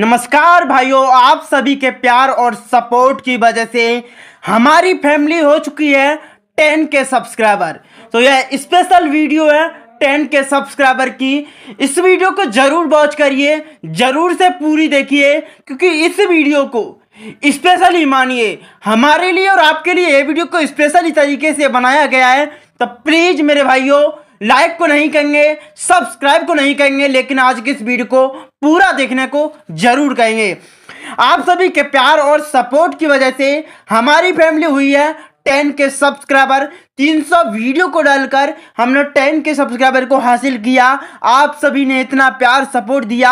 नमस्कार भाइयों आप सभी के प्यार और सपोर्ट की वजह से हमारी फैमिली हो चुकी है टेन के सब्सक्राइबर तो यह स्पेशल वीडियो है टेन के सब्सक्राइबर की इस वीडियो को जरूर वॉच करिए जरूर से पूरी देखिए क्योंकि इस वीडियो को स्पेशल ही मानिए हमारे लिए और आपके लिए ये वीडियो को स्पेशल ही तरीके से बनाया गया है तो प्लीज़ मेरे भाइयों लाइक को नहीं कहेंगे सब्सक्राइब को नहीं कहेंगे लेकिन आज की इस वीडियो को पूरा देखने को जरूर कहेंगे आप सभी के प्यार और सपोर्ट की वजह से हमारी फैमिली हुई है टेन के सब्सक्राइबर 300 वीडियो को डालकर हमने 10 के सब्सक्राइबर को हासिल किया आप सभी ने इतना प्यार सपोर्ट दिया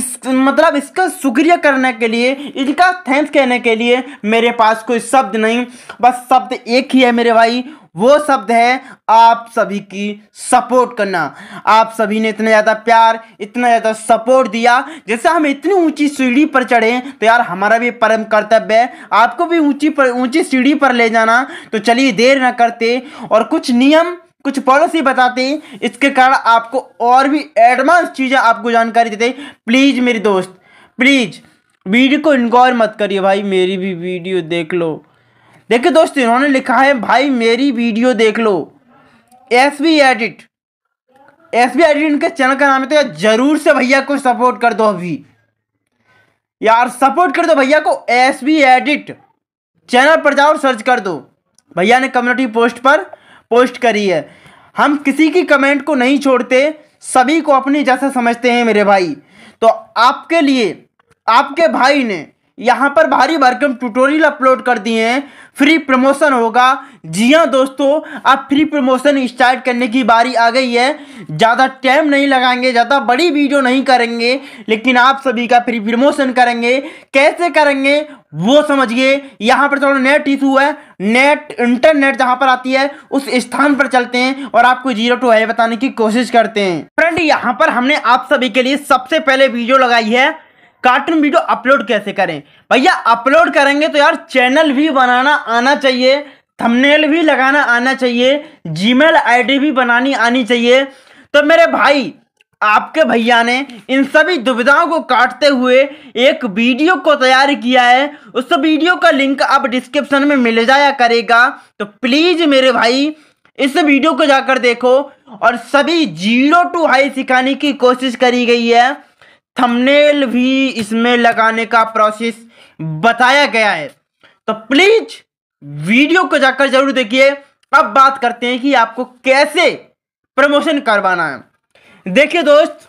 इस मतलब इसका शुक्रिया करने के लिए इनका थैंक्स कहने के लिए मेरे पास कोई शब्द नहीं बस शब्द एक ही है मेरे भाई वो शब्द है आप सभी की सपोर्ट करना आप सभी ने इतना ज़्यादा प्यार इतना ज़्यादा सपोर्ट दिया जैसे हम इतनी ऊंची सीढ़ी पर चढ़े तो यार हमारा भी परम कर्तव्य है आपको भी ऊंची पर ऊंची सीढ़ी पर ले जाना तो चलिए देर ना करते और कुछ नियम कुछ पॉलिसी बताते हैं इसके कारण आपको और भी एडवांस चीज़ें आपको जानकारी देते प्लीज़ मेरे दोस्त प्लीज़ वीडियो को इनगौर मत करिए भाई मेरी भी वीडियो देख लो देखिए दोस्त इन्होंने लिखा है भाई मेरी वीडियो देख लो S B edit S B edit इनके चैनल का नाम है तो यार ज़रूर से भैया को सपोर्ट कर दो अभी यार सपोर्ट कर दो भैया को एस बी एडिट चैनल पर जाओ सर्च कर दो भैया ने कम्युनिटी पोस्ट पर पोस्ट करी है हम किसी की कमेंट को नहीं छोड़ते सभी को अपनी जैसा समझते हैं मेरे भाई तो आपके लिए आपके भाई ने यहाँ पर भारी भरकम ट्यूटोरियल अपलोड कर दिए हैं फ्री प्रमोशन होगा जी हाँ दोस्तों अब फ्री प्रमोशन स्टार्ट करने की बारी आ गई है ज़्यादा टाइम नहीं लगाएंगे ज़्यादा बड़ी वीडियो नहीं करेंगे लेकिन आप सभी का फ्री प्रमोशन करेंगे कैसे करेंगे वो समझिए यहाँ पर थोड़ा नेट इशू है नेट इंटरनेट जहाँ पर आती है उस स्थान पर चलते हैं और आपको जीरो टू हाई बताने की कोशिश करते हैं फ्रेंड यहाँ पर हमने आप सभी के लिए सबसे पहले वीडियो लगाई है कार्टून वीडियो अपलोड कैसे करें भैया अपलोड करेंगे तो यार चैनल भी बनाना आना चाहिए थंबनेल भी लगाना आना चाहिए जीमेल आईडी भी बनानी आनी चाहिए तो मेरे भाई आपके भैया ने इन सभी दुविधाओं को काटते हुए एक वीडियो को तैयार किया है उस वीडियो का लिंक आप डिस्क्रिप्शन में मिल जाया करेगा तो प्लीज़ मेरे भाई इस वीडियो को जाकर देखो और सभी जीरो टू हाई सिखाने की कोशिश करी गई है थंबनेल भी इसमें लगाने का प्रोसेस बताया गया है तो प्लीज वीडियो को जाकर जरूर देखिए अब बात करते हैं कि आपको कैसे प्रमोशन करवाना है देखिए दोस्त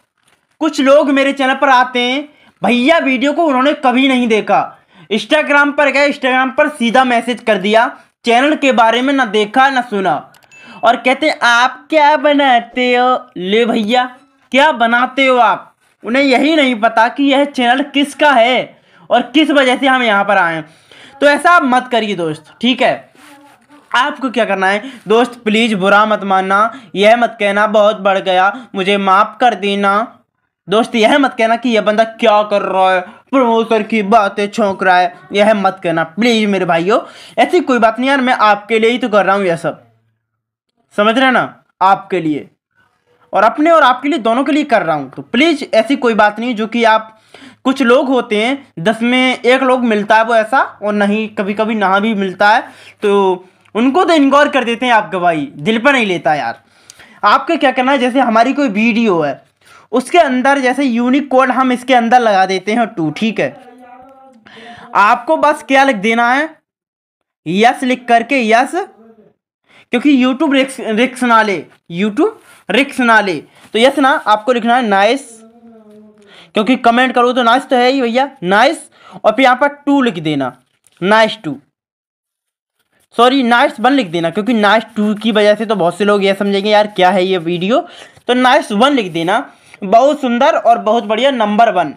कुछ लोग मेरे चैनल पर आते हैं भैया वीडियो को उन्होंने कभी नहीं देखा इंस्टाग्राम पर गए इंस्टाग्राम पर सीधा मैसेज कर दिया चैनल के बारे में ना देखा ना सुना और कहते हैं आप क्या बनाते हो ले भैया क्या बनाते हो आप उन्हें यही नहीं पता कि यह चैनल किसका है और किस वजह से हम यहाँ पर आए हैं तो ऐसा आप मत करिए दोस्त ठीक है आपको क्या करना है दोस्त प्लीज़ बुरा मत मानना यह मत कहना बहुत बढ़ गया मुझे माफ़ कर देना दोस्त यह मत कहना कि यह बंदा क्या कर रहा है प्रमोशन की बातें छोंक रहा है यह मत कहना प्लीज़ मेरे भाइयों ऐसी कोई बात नहीं यार मैं आपके लिए ही तो कर रहा हूँ यह सब समझ रहे ना आपके लिए और अपने और आपके लिए दोनों के लिए कर रहा हूँ तो प्लीज़ ऐसी कोई बात नहीं जो कि आप कुछ लोग होते हैं दस में एक लोग मिलता है वो ऐसा और नहीं कभी कभी ना भी मिलता है तो उनको तो इनगौर कर देते हैं आप गवाही दिल पर नहीं लेता यार आपके क्या करना है जैसे हमारी कोई वीडियो है उसके अंदर जैसे यूनिक कोड हम इसके अंदर लगा देते हैं टू ठीक है आपको बस क्या लिख देना है यस लिख करके यस क्योंकि यूट्यूब रिक्स रिक्स ना ले यूट्यूब रिक्स ना ले तो यस ना आपको लिखना है नाइस क्योंकि कमेंट करो तो नाइस तो है ही भैया नाइस और फिर यहाँ पर टू लिख देना nice two sorry nice one लिख देना क्योंकि नाइस टू की वजह से तो बहुत से लोग यह समझेंगे यार क्या है ये वीडियो तो नाइस वन लिख देना बहुत सुंदर और बहुत बढ़िया नंबर वन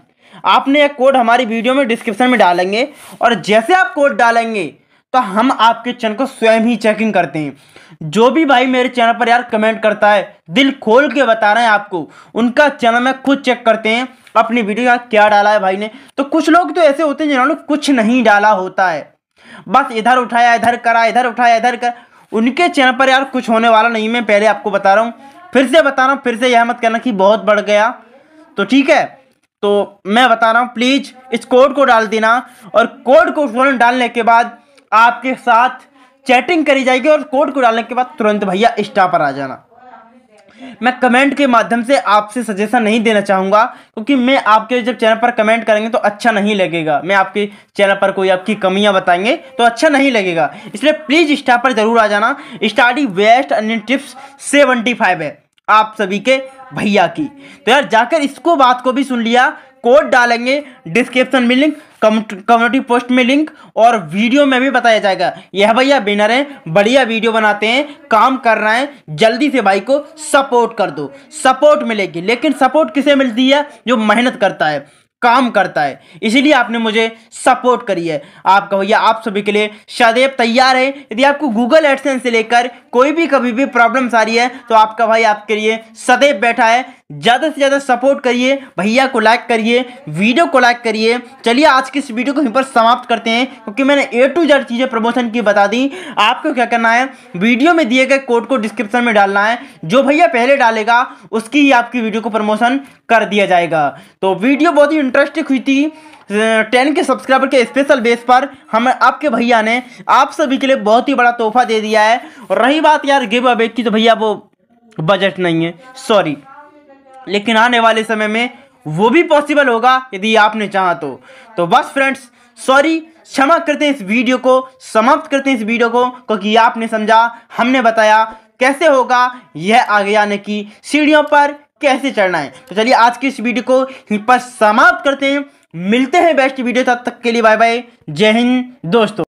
आपने यह कोड हमारी वीडियो में डिस्क्रिप्शन में डालेंगे और जैसे आप कोड डालेंगे तो हम आपके चैनल को स्वयं ही चेकिंग करते हैं जो भी भाई मेरे चैनल पर यार कमेंट करता है दिल खोल के बता रहे हैं आपको उनका चैनल में खुद चेक करते हैं अपनी वीडियो का क्या डाला है भाई ने तो कुछ लोग तो ऐसे होते हैं जिन्होंने कुछ नहीं डाला होता है बस इधर उठाया इधर करा इधर उठाया इधर कर उनके चैनल पर यार कुछ होने वाला नहीं मैं पहले आपको बता रहा हूँ फिर से बता रहा हूँ फिर से यह मत कहना कि बहुत बढ़ गया तो ठीक है तो मैं बता रहा हूँ प्लीज़ इस कोड को डाल देना और कोड को डालने के बाद आपके साथ चैटिंग करी जाएगी और कोड को डालने के बाद तुरंत भैया इंस्टा पर आ जाना मैं कमेंट के माध्यम से आपसे सजेशन नहीं देना चाहूँगा क्योंकि मैं आपके जब चैनल पर कमेंट करेंगे तो अच्छा नहीं लगेगा मैं आपके चैनल पर कोई आपकी कमियाँ बताएंगे तो अच्छा नहीं लगेगा इसलिए प्लीज़ इंस्टा पर ज़रूर आ जाना स्टार्टिंग वेस्ट अन्य टिप्स सेवेंटी फाइव है आप सभी के भैया की तो यार जाकर इसको बात को भी सुन लिया कोड डालेंगे डिस्क्रिप्शन में लिंक कम्युनिटी पोस्ट में लिंक और वीडियो में भी बताया जाएगा यह भैया बिनर है बढ़िया वीडियो बनाते हैं काम कर रहे हैं जल्दी से भाई को सपोर्ट कर दो सपोर्ट मिलेगी लेकिन सपोर्ट किसे मिलती है जो मेहनत करता है काम करता है इसीलिए आपने मुझे सपोर्ट करी है आपका भैया आप सभी के लिए सदैव तैयार है यदि आपको गूगल एडसेंस से लेकर कोई भी कभी भी प्रॉब्लम आ रही है तो आपका भाई आपके लिए सदैव बैठा है ज़्यादा से ज़्यादा सपोर्ट करिए भैया को लाइक करिए वीडियो को लाइक करिए चलिए आज की इस वीडियो को यहीं पर समाप्त करते हैं क्योंकि मैंने ए टू जेड चीज़ें प्रमोशन की बता दी आपको क्या करना है वीडियो में दिए गए कोड को डिस्क्रिप्शन में डालना है जो भैया पहले डालेगा उसकी ही आपकी वीडियो को प्रमोशन कर दिया जाएगा तो वीडियो बहुत ही इंटरेस्टिंग हुई थी टेन के सब्सक्राइबर के स्पेशल बेस पर हमें आपके भैया ने आप सभी के लिए बहुत ही बड़ा तोहफा दे दिया है और रही बात यार गिव अवे की तो भैया वो बजट नहीं है सॉरी लेकिन आने वाले समय में वो भी पॉसिबल होगा यदि आपने चाहा तो तो बस फ्रेंड्स सॉरी क्षमा करते हैं इस वीडियो को समाप्त करते हैं इस वीडियो को क्योंकि आपने समझा हमने बताया कैसे होगा यह आगे आने की सीढ़ियों पर कैसे चढ़ना है तो चलिए आज की इस वीडियो को यहीं पर समाप्त करते हैं मिलते हैं बेस्ट वीडियो तब तक के लिए बाय बाय जय हिंद दोस्तों